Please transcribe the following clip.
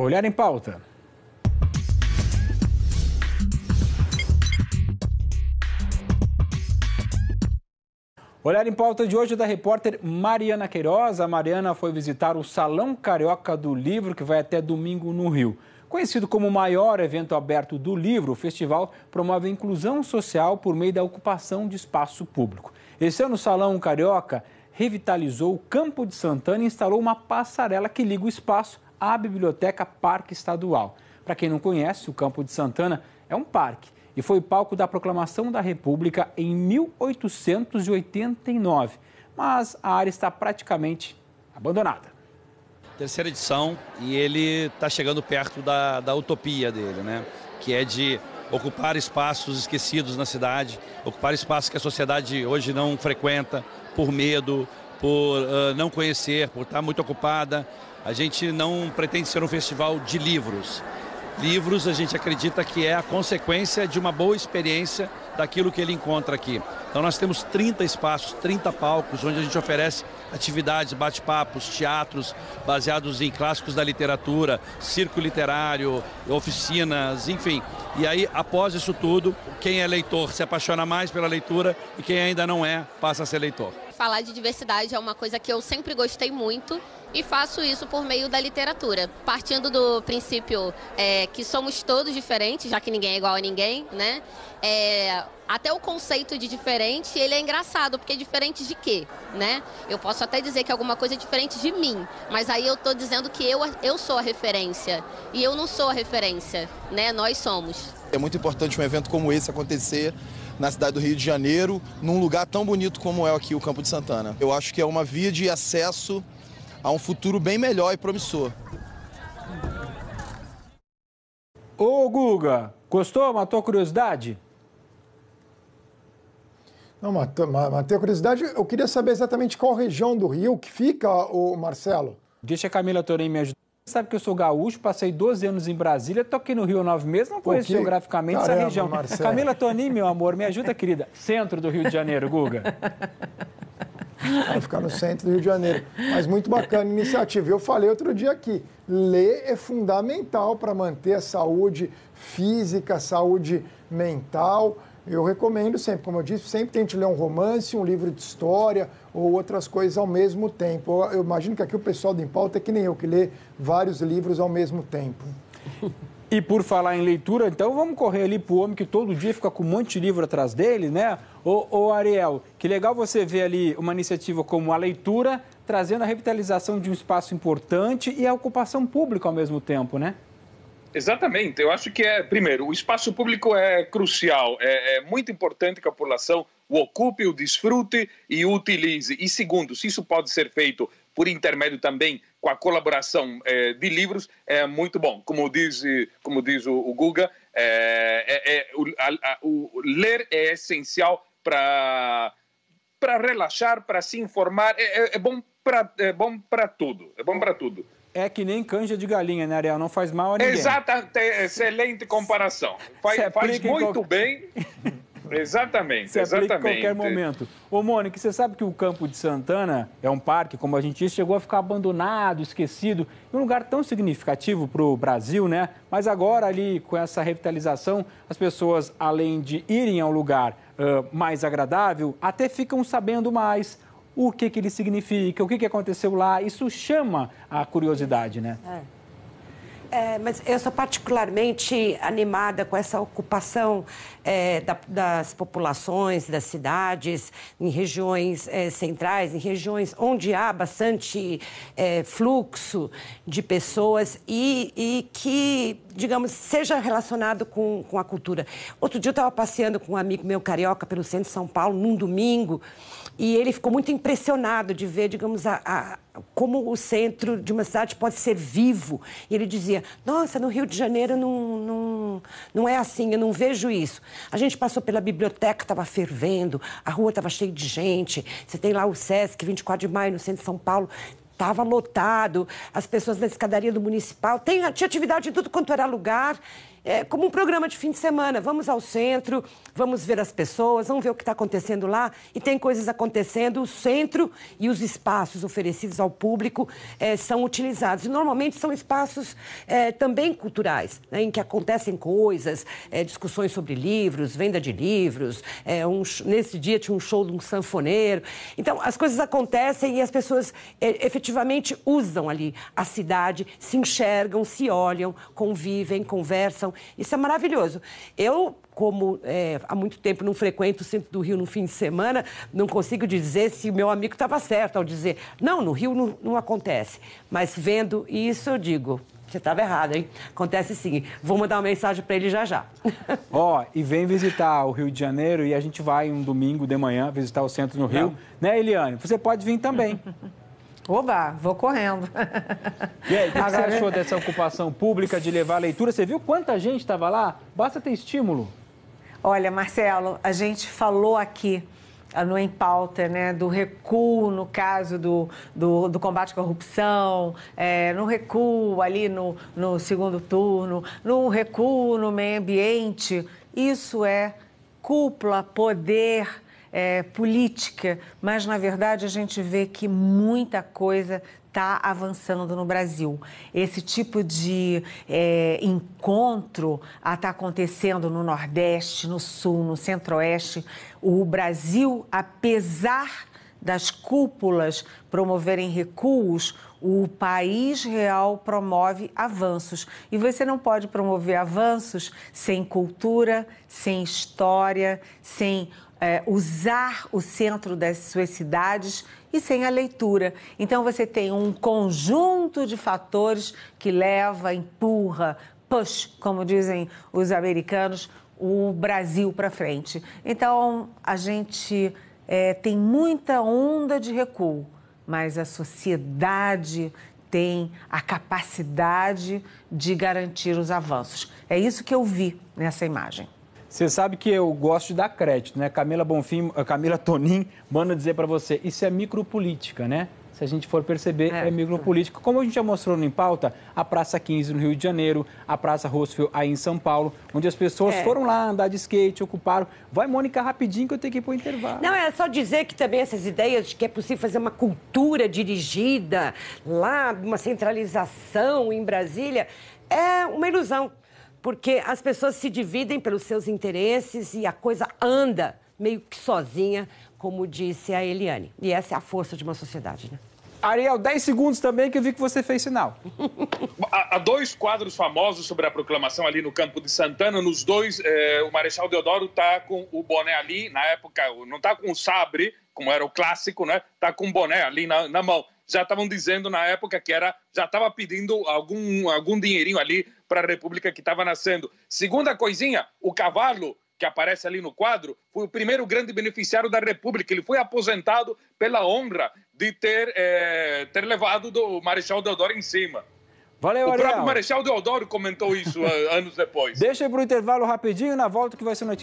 Olhar em pauta. Olhar em pauta de hoje é da repórter Mariana Queiroz. A Mariana foi visitar o Salão Carioca do Livro, que vai até domingo no Rio. Conhecido como o maior evento aberto do livro, o festival promove a inclusão social por meio da ocupação de espaço público. Esse ano, o Salão Carioca revitalizou o Campo de Santana e instalou uma passarela que liga o espaço a Biblioteca Parque Estadual. Para quem não conhece, o Campo de Santana é um parque e foi palco da proclamação da República em 1889, mas a área está praticamente abandonada. Terceira edição e ele está chegando perto da, da utopia dele, né? que é de ocupar espaços esquecidos na cidade, ocupar espaços que a sociedade hoje não frequenta por medo, por uh, não conhecer, por estar muito ocupada. A gente não pretende ser um festival de livros. Livros a gente acredita que é a consequência de uma boa experiência daquilo que ele encontra aqui. Então nós temos 30 espaços, 30 palcos, onde a gente oferece atividades, bate-papos, teatros baseados em clássicos da literatura, circo literário, oficinas, enfim. E aí, após isso tudo, quem é leitor se apaixona mais pela leitura e quem ainda não é passa a ser leitor. Falar de diversidade é uma coisa que eu sempre gostei muito e faço isso por meio da literatura. Partindo do princípio é, que somos todos diferentes, já que ninguém é igual a ninguém, né? É, até o conceito de diferente, ele é engraçado, porque é diferente de quê, né? Eu posso até dizer que alguma coisa é diferente de mim, mas aí eu estou dizendo que eu, eu sou a referência, e eu não sou a referência, né? Nós somos. É muito importante um evento como esse acontecer na cidade do Rio de Janeiro, num lugar tão bonito como é aqui o Campo de Santana. Eu acho que é uma via de acesso a um futuro bem melhor e promissor. Ô Guga, gostou? Matou a curiosidade? Não, matei a curiosidade. Eu queria saber exatamente qual região do Rio que fica, o Marcelo. Deixa a Camila Torém me ajudar. Você sabe que eu sou gaúcho, passei 12 anos em Brasília, tô aqui no Rio nove meses, não conheço geograficamente essa região. Marcelo. Camila Tonim, meu amor, me ajuda, querida. Centro do Rio de Janeiro, Guga. Vai ficar no centro do Rio de Janeiro. Mas muito bacana a iniciativa. Eu falei outro dia aqui, ler é fundamental para manter a saúde física, a saúde mental. Eu recomendo sempre, como eu disse, sempre tente ler um romance, um livro de história ou outras coisas ao mesmo tempo. Eu imagino que aqui o pessoal do Impauta é que nem eu, que lê vários livros ao mesmo tempo. E por falar em leitura, então vamos correr ali pro homem que todo dia fica com um monte de livro atrás dele, né? Ô, ô Ariel, que legal você ver ali uma iniciativa como a leitura, trazendo a revitalização de um espaço importante e a ocupação pública ao mesmo tempo, né? Exatamente, eu acho que é, primeiro, o espaço público é crucial, é, é muito importante que a população o ocupe, o desfrute e o utilize. E segundo, se isso pode ser feito por intermédio também com a colaboração eh, de livros, é muito bom. Como diz, eh, como diz o, o Guga, é, é, é, o, a, o ler é essencial para para relaxar, para se informar, é, bom é, para é bom para é tudo, é bom para tudo é que nem canja de galinha, né, Ariel? Não faz mal a ninguém. Exata, excelente comparação. Faz, faz muito qualquer... bem Exatamente, Se exatamente. Aplica em qualquer momento. Ô, Mônica, você sabe que o Campo de Santana é um parque, como a gente disse, chegou a ficar abandonado, esquecido, um lugar tão significativo para o Brasil, né? Mas agora, ali, com essa revitalização, as pessoas, além de irem ao lugar uh, mais agradável, até ficam sabendo mais o que, que ele significa, o que, que aconteceu lá. Isso chama a curiosidade, né? É. É, mas eu sou particularmente animada com essa ocupação é, da, das populações, das cidades, em regiões é, centrais, em regiões onde há bastante é, fluxo de pessoas e, e, que, digamos, seja relacionado com, com a cultura. Outro dia eu estava passeando com um amigo meu carioca pelo centro de São Paulo, num domingo. E ele ficou muito impressionado de ver, digamos, a, a, como o centro de uma cidade pode ser vivo. E ele dizia: Nossa, no Rio de Janeiro não, não, não é assim, eu não vejo isso. A gente passou pela biblioteca, estava fervendo, a rua estava cheia de gente. Você tem lá o SESC, 24 de maio, no centro de São Paulo, estava lotado, as pessoas na escadaria do municipal, tem, tinha atividade em tudo quanto era lugar é, como um programa de fim de semana. Vamos ao centro, vamos ver as pessoas, vamos ver o que está acontecendo lá. E tem coisas acontecendo. O centro e os espaços oferecidos ao público é, são utilizados. E normalmente são espaços é, também culturais, né, em que acontecem coisas, é, discussões sobre livros, venda de livros. É, um, nesse dia tinha um show de um sanfoneiro. Então, as coisas acontecem e as pessoas é, efetivamente usam ali a cidade, se enxergam, se olham, convivem, conversam isso é maravilhoso. Eu, como é, há muito tempo não frequento o centro do Rio no fim de semana, não consigo dizer se meu amigo estava certo ao dizer, não, no Rio não, não acontece. Mas vendo isso, eu digo, você estava errado, hein? Acontece sim. Vou mandar uma mensagem para ele já já. Ó, oh, e vem visitar o Rio de Janeiro e a gente vai um domingo de manhã visitar o centro no Rio, Não. né, Eliane? Você pode vir também. Oba, vou correndo. E aí, o que, Agora... você achou dessa ocupação pública de levar a leitura? Você viu quanta gente estava lá? Basta ter estímulo. Olha, Marcelo, a gente falou aqui ah, no Em Pauta, né, do recuo no caso do, do, do combate à corrupção, é, no recuo ali no, no segundo turno, no recuo no meio ambiente. Isso é cúpula, poder, é, política, mas na verdade a gente vê que muita coisa está avançando no Brasil. Esse tipo de é, encontro está acontecendo no Nordeste, no Sul, no Centro-Oeste. O Brasil, apesar das cúpulas promoverem recuos, o país real promove avanços. E você não pode promover avanços sem cultura, sem história, sem é, usar o centro das suas cidades e sem a leitura. Então você tem um conjunto de fatores que leva, empurra, push, como dizem os americanos, o Brasil para frente. Então a gente é, tem muita onda de recuo, mas a sociedade tem a capacidade de garantir os avanços. É isso que eu vi nessa imagem. Você sabe que eu gosto de dar crédito, né? Camila Bonfim, eh, Camila Tonin manda dizer para você, isso é micropolítica, né? Se a gente for perceber, é, é micropolítica. Como a gente já mostrou no em pauta, a Praça 15 no Rio de Janeiro, a Praça Roosevelt aí em São Paulo, onde as pessoas é. foram lá andar de skate, ocuparam. Vai, Mônica, rapidinho que eu tenho que ir para o intervalo. Não, é só dizer que também essas ideias de que é possível fazer uma cultura dirigida lá, uma centralização em Brasília, é uma ilusão. Porque as pessoas se dividem pelos seus interesses e a coisa anda meio que sozinha, como disse a Eliane. E essa é a força de uma sociedade, né? Ariel, 10 segundos também que eu vi que você fez sinal. Há dois quadros famosos sobre a proclamação ali no campo de Santana. Nos dois, eh, o Marechal Deodoro está com o boné ali, na época, não está com o sabre, como era o clássico, né? Está com o boné ali na, na mão. Já estavam dizendo na época que era, já estava pedindo algum, algum dinheirinho ali para a República que estava nascendo. Segunda coisinha, o cavalo que aparece ali no quadro foi o primeiro grande beneficiário da República. Ele foi aposentado pela honra de ter, é, ter levado o Marechal Deodoro em cima. Valeu, o Ariel. próprio Marechal Deodoro comentou isso eh, anos depois. Deixa para o intervalo rapidinho, na volta que vai ser notícia.